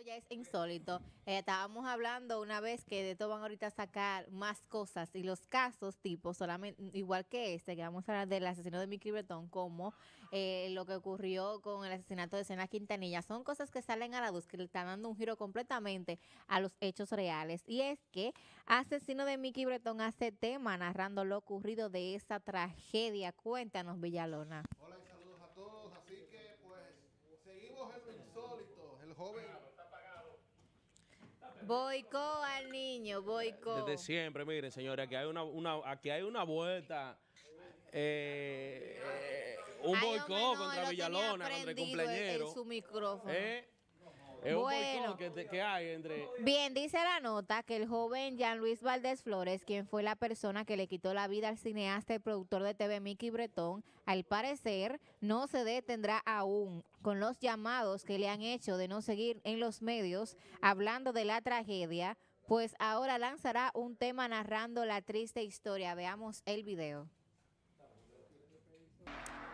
ya es insólito. Eh, estábamos hablando una vez que de todo van ahorita a sacar más cosas y los casos tipo, solamente igual que este, que vamos a hablar del asesino de Mickey Breton como eh, lo que ocurrió con el asesinato de Sena Quintanilla. Son cosas que salen a la luz, que le están dando un giro completamente a los hechos reales. Y es que asesino de Mickey Bretón hace tema narrando lo ocurrido de esa tragedia. Cuéntanos, Villalona. Hola y saludos a todos. Así que pues seguimos en lo insólito. El joven Boicó al niño, boicó. Desde siempre, miren, señores, aquí hay una, una, hay una vuelta. Eh, eh un boicó contra Villalona, contra el cumpleañero. su micrófono. Eh, bueno, hay entre... Bien, dice la nota que el joven Jean Luis Valdés Flores, quien fue la persona que le quitó la vida al cineasta y productor de TV Mickey Bretón, al parecer no se detendrá aún con los llamados que le han hecho de no seguir en los medios hablando de la tragedia, pues ahora lanzará un tema narrando la triste historia. Veamos el video.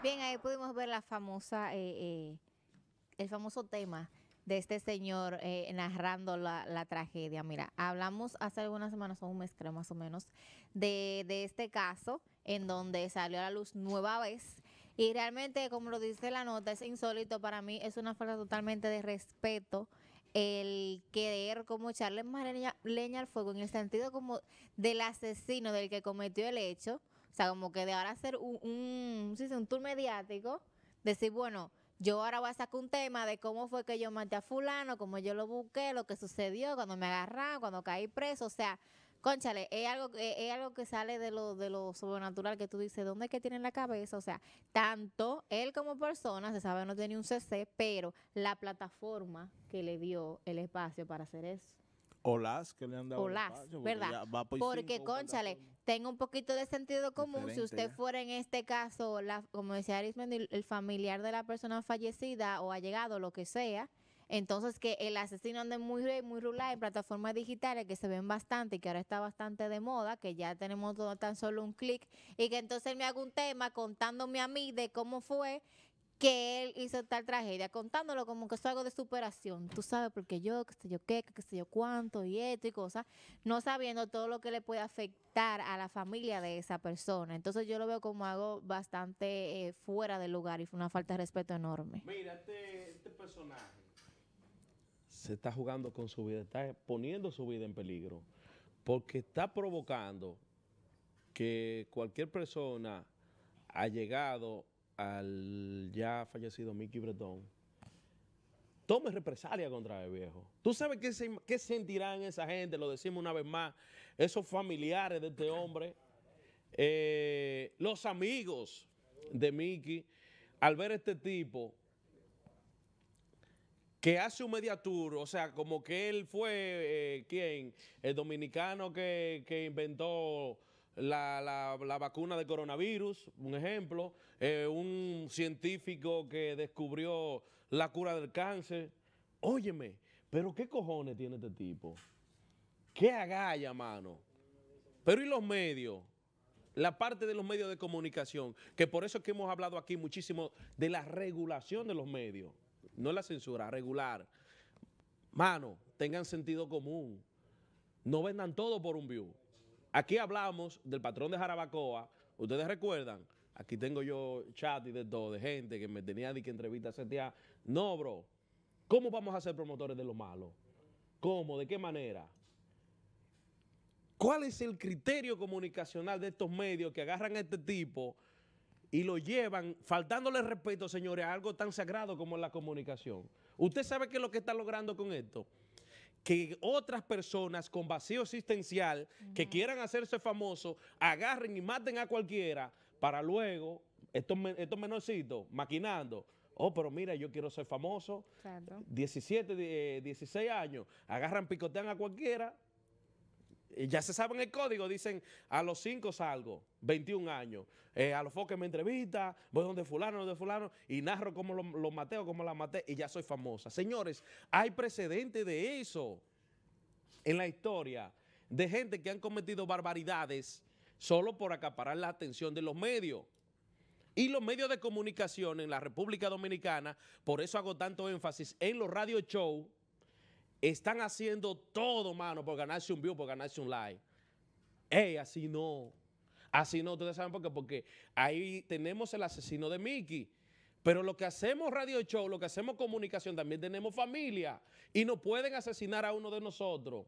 Bien, ahí pudimos ver la famosa, eh, eh, el famoso tema de este señor eh, narrando la, tragedia. Mira, hablamos hace algunas semanas, o un mes creo más o menos, de, de este caso en donde salió a la luz nueva vez. Y realmente, como lo dice la nota, es insólito para mí, es una falta totalmente de respeto el querer como echarle más leña, al fuego en el sentido como del asesino, del que cometió el hecho, o sea, como que de ahora hacer un, un tour mediático, decir, bueno, yo ahora voy a sacar un tema de cómo fue que yo maté a fulano, cómo yo lo busqué, lo que sucedió, cuando me agarraron, cuando caí preso, o sea, Conchale, es algo, es, es, algo que sale de lo, de lo sobrenatural que tú dices, ¿dónde es que tiene la cabeza? O sea, tanto él como persona, se sabe, no tiene un CC, pero la plataforma que le dio el espacio para hacer eso. O las que le han dado. O las, ¿verdad? porque, conchale, tengo un poquito de sentido común. si usted fuera en este caso, la, como decía Arismendi, el, familiar de la persona fallecida o ha llegado lo que sea, entonces, que el asesino ande muy, muy rural en plataformas digitales que se ven bastante y que ahora está bastante de moda, que ya tenemos todo tan solo un clic, y que entonces me hago un tema contándome a mí de cómo fue que él hizo tal tragedia, contándolo como que es algo de superación. Tú sabes, porque yo, qué sé yo qué, qué sé yo cuánto, y esto y cosas, no sabiendo todo lo que le puede afectar a la familia de esa persona. Entonces yo lo veo como algo bastante eh, fuera del lugar y fue una falta de respeto enorme. Mira, este, este personaje se está jugando con su vida, está poniendo su vida en peligro, porque está provocando que cualquier persona ha llegado al ya fallecido Mickey Bretón, tome represalia contra el viejo. ¿Tú sabes qué, sentirán esa gente? Lo decimos una vez más, esos familiares de este hombre, eh, los amigos de Mickey, al ver este tipo que hace un media o sea, como que él fue, eh, quien? El dominicano que, que inventó la, vacuna de coronavirus, un ejemplo, eh, un científico que descubrió la cura del cáncer. Óyeme, pero ¿qué cojones tiene este tipo? ¿Qué agalla, mano? Pero ¿y los medios? La parte de los medios de comunicación, que por eso es que hemos hablado aquí muchísimo de la regulación de los medios, no la censura, regular. Mano, tengan sentido común. No vendan todo por un view. Aquí hablamos del patrón de Jarabacoa. ¿Ustedes recuerdan? Aquí tengo yo chat y de todo, de gente que me tenía de que entrevista CTA. No, bro, ¿cómo vamos a ser promotores de lo malo? ¿Cómo? ¿De qué manera? ¿Cuál es el criterio comunicacional de estos medios que agarran a este tipo y lo llevan, faltándole respeto, señores, a algo tan sagrado como la comunicación? ¿Usted sabe qué es lo que está logrando con esto? que otras personas con vacío existencial que quieran hacerse famosos agarren y maten a cualquiera para luego estos, estos menorcitos maquinando. Oh, pero mira, yo quiero ser famoso. Claro. 17, 16 años, agarran, picotean a cualquiera eh, ya se saben el código, dicen a los 5 salgo, 21 años, eh, a los foques me entrevista, voy donde fulano, donde fulano, y narro como los mateo, como la maté, y ya soy famosa. Señores, hay precedente de eso en la historia de gente que han cometido barbaridades solo por acaparar la atención de los medios. Y los medios de comunicación en la República Dominicana, por eso hago tanto énfasis en los radio shows, están haciendo todo, mano, por ganarse un view, por ganarse un like. Ey, así no. Así no, ustedes saben por qué. Porque ahí tenemos el asesino de Mickey. Pero lo que hacemos radio show, lo que hacemos comunicación, también tenemos familia. Y no pueden asesinar a uno de nosotros,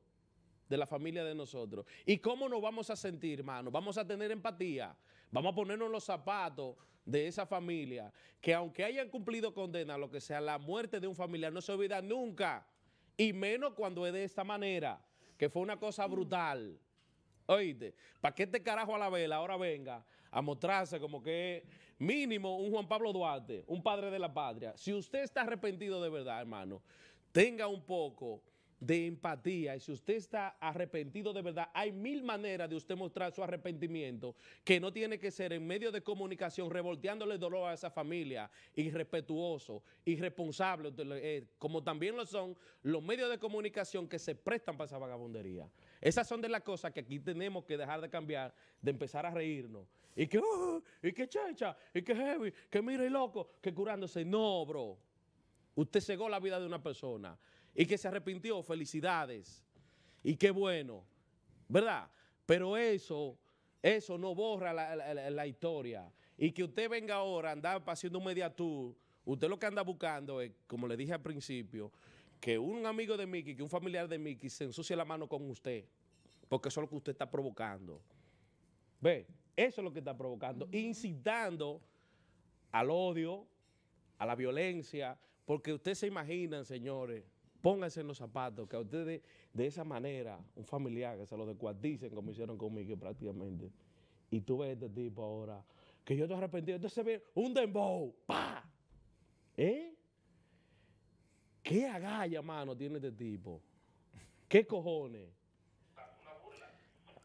de la familia de nosotros. ¿Y cómo nos vamos a sentir, hermano? Vamos a tener empatía. Vamos a ponernos los zapatos de esa familia. Que aunque hayan cumplido condena, lo que sea, la muerte de un familiar no se olvida nunca y menos cuando es de esta manera, que fue una cosa brutal. Oíste, ¿para qué este carajo a la vela ahora venga a mostrarse como que mínimo un Juan Pablo Duarte, un padre de la patria? Si usted está arrepentido de verdad, hermano, tenga un poco de empatía. Y si usted está arrepentido de verdad, hay mil maneras de usted mostrar su arrepentimiento que no tiene que ser en medio de comunicación revolteándole dolor a esa familia, irrespetuoso, irresponsable, eh, como también lo son los medios de comunicación que se prestan para esa vagabundería. Esas son de las cosas que aquí tenemos que dejar de cambiar, de empezar a reírnos. Y que, ah, y que chacha, y que heavy, que mire loco, que curándose. No, bro. Usted cegó la vida de una persona y que se arrepintió, felicidades. Y qué bueno, ¿verdad? Pero eso, eso no borra la, historia. Y que usted venga ahora a andar haciendo un media tour, usted lo que anda buscando es, como le dije al principio, que un amigo de Mickey, que un familiar de Mickey se ensucie la mano con usted, porque eso es lo que usted está provocando. ¿Ve? Eso es lo que está provocando, incitando al odio, a la violencia, porque usted se imaginan, señores, Pónganse en los zapatos, que a ustedes de esa manera, un familiar que se lo descuarticen como hicieron conmigo prácticamente. Y tú ves este tipo ahora, que yo estoy arrepentido. Entonces se ve un dembow, ¡pa! ¿Eh? ¿Qué agalla, mano, tiene este tipo? ¿Qué cojones?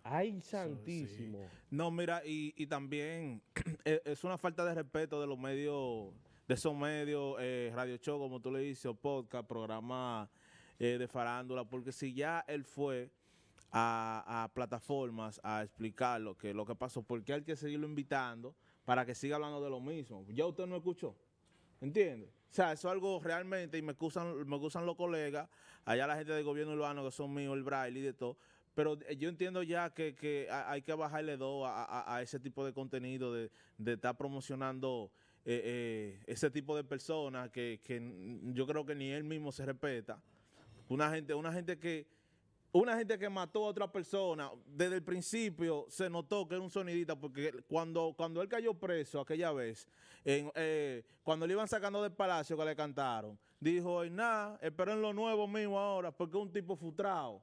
Ay, santísimo. No, mira, y, y también e, es una falta de respeto de los medios de esos medios, eh, radio show, como tú le dices, podcast, programa eh, de farándula, porque si ya él fue a, plataformas a explicar lo que, lo que pasó, porque hay que seguirlo invitando para que siga hablando de lo mismo. Ya usted no escuchó, ¿entiende? O sea, eso es algo realmente, y me gustan me los colegas, allá la gente del gobierno urbano que son míos, el braille y de todo, pero eh, yo entiendo ya que, hay que bajarle dos a, ese tipo de contenido, de, de estar promocionando eh, eh, ese tipo de personas que, yo creo que ni él mismo se respeta. Una gente, una gente que una gente que mató a otra persona, desde el principio se notó que era un sonidita, porque cuando, cuando él cayó preso aquella vez, eh, cuando le iban sacando del palacio que le cantaron, dijo, nada, en lo nuevo mismo ahora, porque es un tipo frustrado,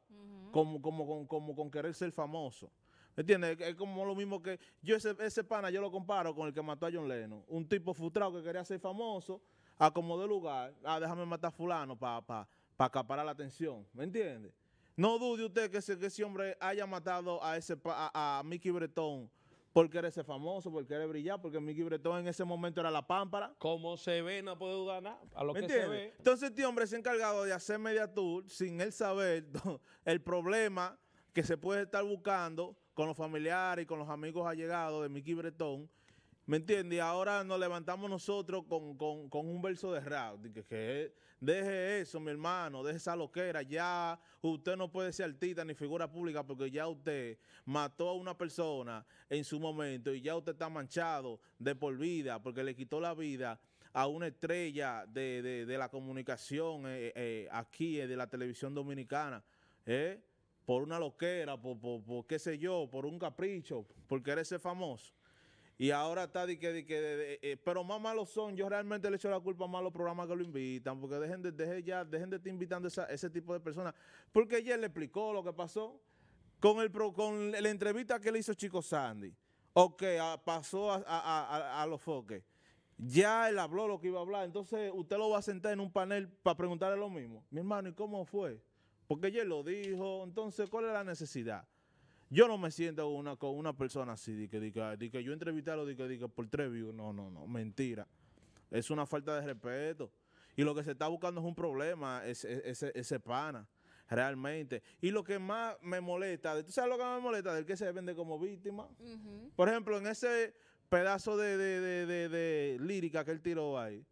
como, como, como con querer ser famoso. ¿Me ¿Entiendes? Es como lo mismo que... Yo ese, pana yo lo comparo con el que mató a John Lennon. Un tipo frustrado que quería ser famoso, acomodó el lugar. Ah, déjame matar a fulano para pa, acaparar la atención. ¿Me entiende? No dude usted que ese, que ese hombre haya matado a, ese, a, Mickey Bretón porque era ese famoso, porque era brillar, porque Mickey Bretón en ese momento era la pámpara. Como se ve, no puede dudar nada. ¿Me que entiendes? Entonces, este hombre se ha encargado de hacer media tour sin él saber el problema que se puede estar buscando con los familiares y con los amigos allegados de Mickey Breton, ¿Me entiendes? ahora nos levantamos nosotros con, un verso de rap. Que, que, deje eso, mi hermano, deje esa loquera. Ya usted no puede ser artista ni figura pública porque ya usted mató a una persona en su momento y ya usted está manchado de por vida porque le quitó la vida a una estrella de, la comunicación eh, eh, aquí, eh, de la televisión dominicana. ¿Eh? por una loquera, por, por, qué sé yo, por un capricho, porque eres ese famoso. Y ahora está de que, de eh, pero más malos son, yo realmente le echo la culpa más a los programas que lo invitan, porque dejen de, dejen ya, dejen de estar invitando a ese tipo de personas. Porque ayer le explicó lo que pasó con, el, con la entrevista que le hizo Chico Sandy. Ok, pasó a, a los foques. Ya él habló lo que iba a hablar, entonces usted lo va a sentar en un panel para preguntarle lo mismo. Mi hermano, ¿y cómo fue? porque ella lo dijo, entonces, ¿cuál es la necesidad? Yo no me siento una, con una persona así, de que, que yo entrevistarlo de que, de por tres No, no, no, mentira. Es una falta de respeto. Y lo que se está buscando es un problema, ese, pana, realmente. Y lo que más me molesta, ¿tú sabes lo que más me molesta? Del que se vende como víctima. Por ejemplo, en ese pedazo de, de lírica que él tiró ahí,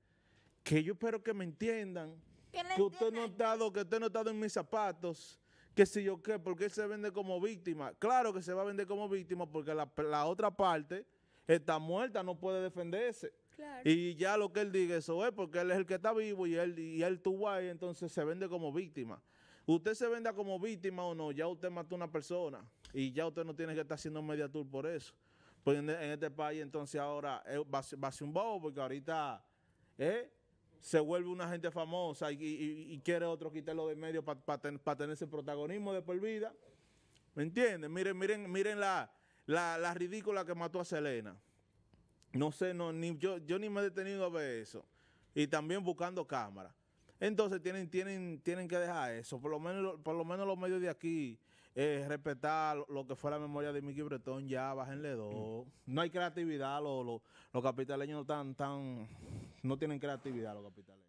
que yo espero que me entiendan que, usted no ha estado, que en mis zapatos, que si yo qué, porque él se vende como víctima. Claro que se va a vender como víctima porque la, otra parte está muerta, no puede defenderse. Y ya lo que él diga, eso es porque él es el que está vivo y él, y él tuvo ahí, entonces se vende como víctima. Usted se venda como víctima o no, ya usted mató a una persona y ya usted no tiene que estar haciendo media tour por eso. Pues en, este país entonces ahora eh, va, va, a ser un bobo porque ahorita... ¿eh? se vuelve una gente famosa y, quiere otro quitarlo de medio para tener ese protagonismo de por vida. ¿Me entienden? Miren, miren, miren la, la, ridícula que mató a Selena. No sé, no, ni, yo, yo ni me he detenido a ver eso. Y también buscando cámara. Entonces tienen, tienen, tienen que dejar eso. Por lo menos, por lo menos los medios de aquí eh, respetar lo que fue la memoria de Mickey Bretón, ya bajenle dos. Mm. No hay creatividad, los lo, los capitaleños no, tan, tan, no tienen creatividad los capitales.